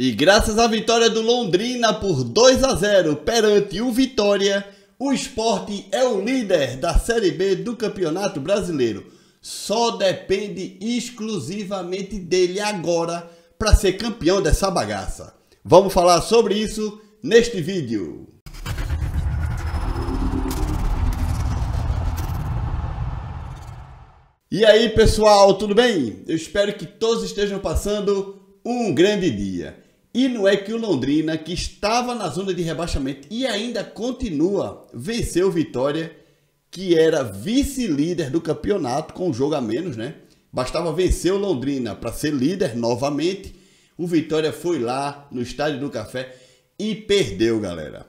E graças à vitória do Londrina por 2 a 0 perante o Vitória, o esporte é o líder da Série B do Campeonato Brasileiro. Só depende exclusivamente dele agora para ser campeão dessa bagaça. Vamos falar sobre isso neste vídeo. E aí pessoal, tudo bem? Eu espero que todos estejam passando um grande dia. E não é que o Londrina, que estava na zona de rebaixamento e ainda continua, venceu Vitória, que era vice-líder do campeonato, com um jogo a menos, né? Bastava vencer o Londrina para ser líder novamente. O Vitória foi lá no Estádio do Café e perdeu, galera.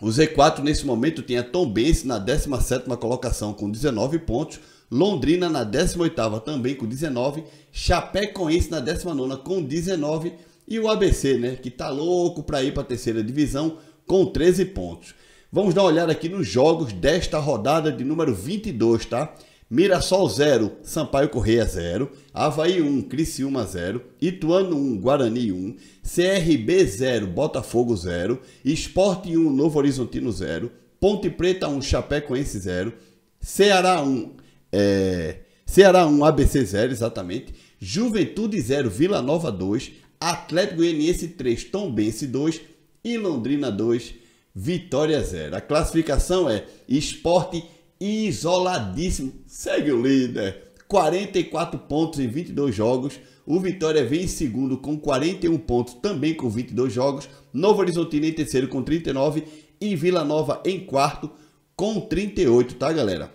O Z4 nesse momento tinha Tombense na 17ª colocação com 19 pontos, Londrina na 18ª também com 19, Chapecoense na 19ª com 19 e o ABC, né, que tá louco para ir para a terceira divisão com 13 pontos. Vamos dar uma olhada aqui nos jogos desta rodada de número 22, tá? Mirassol 0, Sampaio Correia 0, Havaí 1, Criciúma 0, Ituano 1, Guarani 1, CRB 0, Botafogo 0, Esporte 1, Novo Horizontino 0, Ponte Preta 1, Chapecoense 0, Ceará 1, é... Ceará 1, ABC 0, exatamente, Juventude 0, Vila Nova 2, Atlético Goianiense 3, Tombense 2 e Londrina 2, Vitória 0. A classificação é esporte isoladíssimo. Segue o líder, 44 pontos em 22 jogos. O Vitória vem em segundo com 41 pontos, também com 22 jogos. Novo Horizontino em terceiro com 39 e Vila Nova em quarto com 38, tá, galera?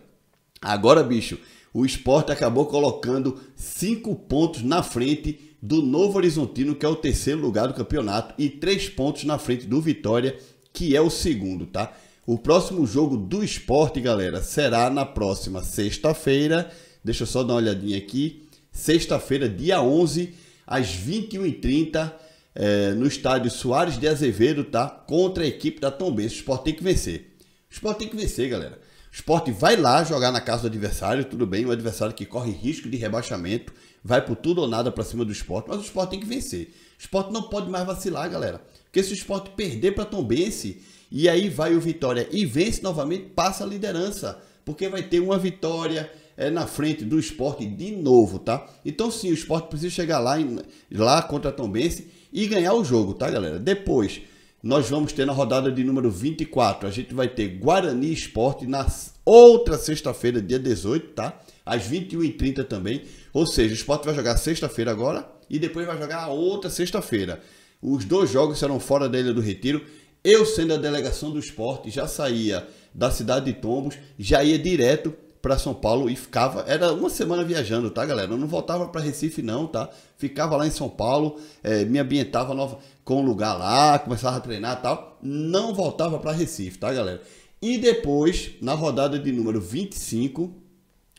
Agora, bicho, o esporte acabou colocando cinco pontos na frente do Novo Horizontino, que é o terceiro lugar do campeonato, e três pontos na frente do Vitória, que é o segundo, tá? O próximo jogo do esporte, galera, será na próxima sexta-feira. Deixa eu só dar uma olhadinha aqui. Sexta-feira, dia 11, às 21h30, eh, é, no estádio Soares de Azevedo, tá? Contra a equipe da Tombense. O esporte tem que vencer. O esporte tem que vencer, galera esporte vai lá jogar na casa do adversário, tudo bem, um adversário que corre risco de rebaixamento, vai por tudo ou nada para cima do esporte, mas o esporte tem que vencer. O esporte não pode mais vacilar, galera. Porque se o esporte perder para Tombense, e aí vai o Vitória e vence novamente, passa a liderança. Porque vai ter uma vitória é, na frente do esporte de novo, tá? Então sim, o esporte precisa chegar lá, em, lá contra a Tombense e ganhar o jogo, tá, galera? Depois nós vamos ter na rodada de número 24, a gente vai ter Guarani Esporte na outra sexta-feira, dia 18, tá? Às 21h30 também. Ou seja, o Esporte vai jogar sexta-feira agora e depois vai jogar a outra sexta-feira. Os dois jogos serão fora da Ilha do Retiro. Eu, sendo a delegação do esporte, já saía da cidade de Tombos, já ia direto para São Paulo e ficava, era uma semana viajando, tá, galera? Eu não voltava para Recife não, tá? Ficava lá em São Paulo, é, me ambientava nova, com o lugar lá, começava a treinar tal, não voltava para Recife, tá, galera? E depois, na rodada de número 25,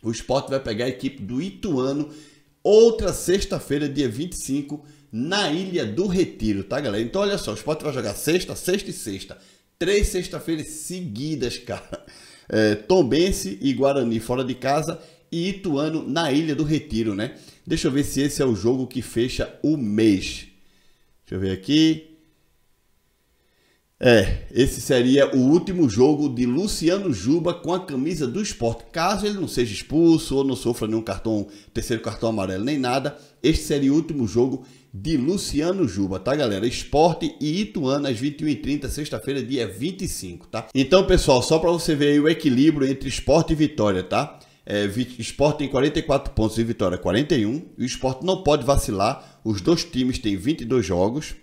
o Sport vai pegar a equipe do Ituano, outra sexta-feira, dia 25, na Ilha do Retiro, tá, galera? Então, olha só, o Sport vai jogar sexta, sexta e sexta. Três sexta-feiras seguidas, cara. É, Tombense e Guarani fora de casa e Ituano na Ilha do Retiro, né? Deixa eu ver se esse é o jogo que fecha o mês. Deixa eu ver aqui. É, esse seria o último jogo de Luciano Juba com a camisa do esporte. Caso ele não seja expulso ou não sofra nenhum cartão, terceiro cartão amarelo, nem nada, este seria o último jogo de Luciano Juba, tá galera? Esporte e Ituano às 21h30, sexta-feira, dia 25, tá? Então, pessoal, só para você ver aí o equilíbrio entre esporte e vitória, tá? É, esporte tem 44 pontos e vitória 41. E o esporte não pode vacilar. Os dois times têm 22 jogos.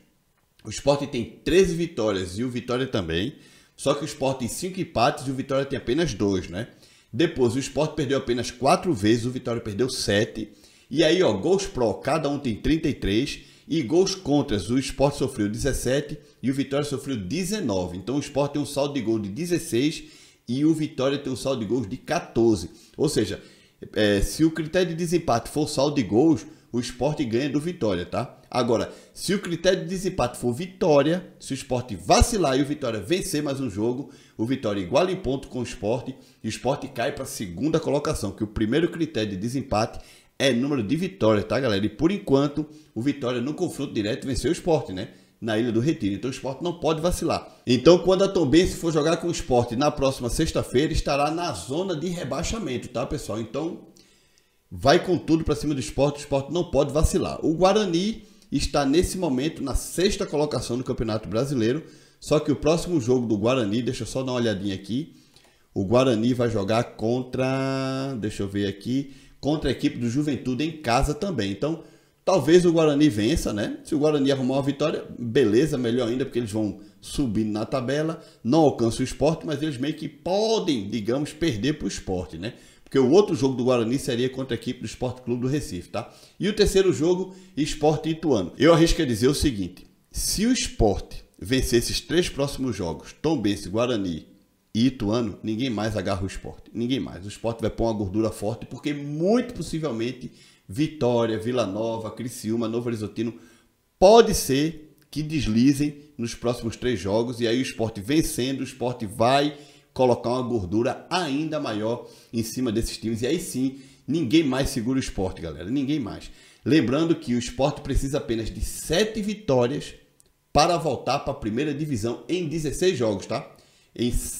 O esporte tem 13 vitórias e o Vitória também. Só que o esporte tem 5 empates e o Vitória tem apenas 2, né? Depois, o esporte perdeu apenas 4 vezes, o Vitória perdeu 7. E aí, ó, gols pró, cada um tem 33. E gols contras, o esporte sofreu 17 e o Vitória sofreu 19. Então, o esporte tem um saldo de gol de 16 e o Vitória tem um saldo de gols de 14. Ou seja, é, se o critério de desempate for saldo de gols, o esporte ganha do Vitória, tá? Agora, se o critério de desempate for vitória, se o esporte vacilar e o Vitória vencer mais um jogo, o Vitória iguala em ponto com o esporte e o esporte cai para a segunda colocação, que o primeiro critério de desempate é número de vitórias, tá, galera? E por enquanto, o Vitória no confronto direto venceu o esporte, né? na Ilha do Retiro. Então o esporte não pode vacilar. Então, quando a Tombense for jogar com o esporte na próxima sexta-feira, estará na zona de rebaixamento, tá, pessoal? Então, vai com tudo para cima do esporte, o esporte não pode vacilar. O Guarani está nesse momento na sexta colocação do Campeonato Brasileiro, só que o próximo jogo do Guarani, deixa eu só dar uma olhadinha aqui, o Guarani vai jogar contra, deixa eu ver aqui, contra a equipe do Juventude em casa também. Então, talvez o Guarani vença, né? Se o Guarani arrumar uma vitória, beleza, melhor ainda, porque eles vão subindo na tabela, não alcança o esporte, mas eles meio que podem, digamos, perder para o esporte, né? porque o outro jogo do Guarani seria contra a equipe do Esporte Clube do Recife, tá? E o terceiro jogo, Esporte Ituano. Eu arrisco a dizer o seguinte: se o Esporte vencer esses três próximos jogos, Tombense, Guarani e Ituano, ninguém mais agarra o Esporte. Ninguém mais. O Esporte vai pôr uma gordura forte, porque muito possivelmente Vitória, Vila Nova, Criciúma, Novo Horizontino pode ser que deslizem nos próximos três jogos e aí o Esporte vencendo, o Esporte vai colocar uma gordura ainda maior em cima desses times. E aí sim, ninguém mais segura o esporte, galera. Ninguém mais. Lembrando que o esporte precisa apenas de 7 vitórias para voltar para a primeira divisão em 16 jogos, tá?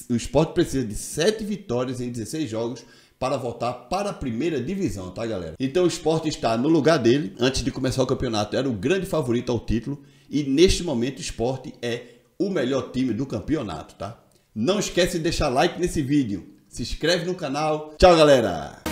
o esporte precisa de 7 vitórias em 16 jogos para voltar para a primeira divisão, tá galera? Então o esporte está no lugar dele, antes de começar o campeonato era o grande favorito ao título e neste momento o esporte é o melhor time do campeonato, tá? Não esquece de deixar like nesse vídeo. Se inscreve no canal. Tchau, galera!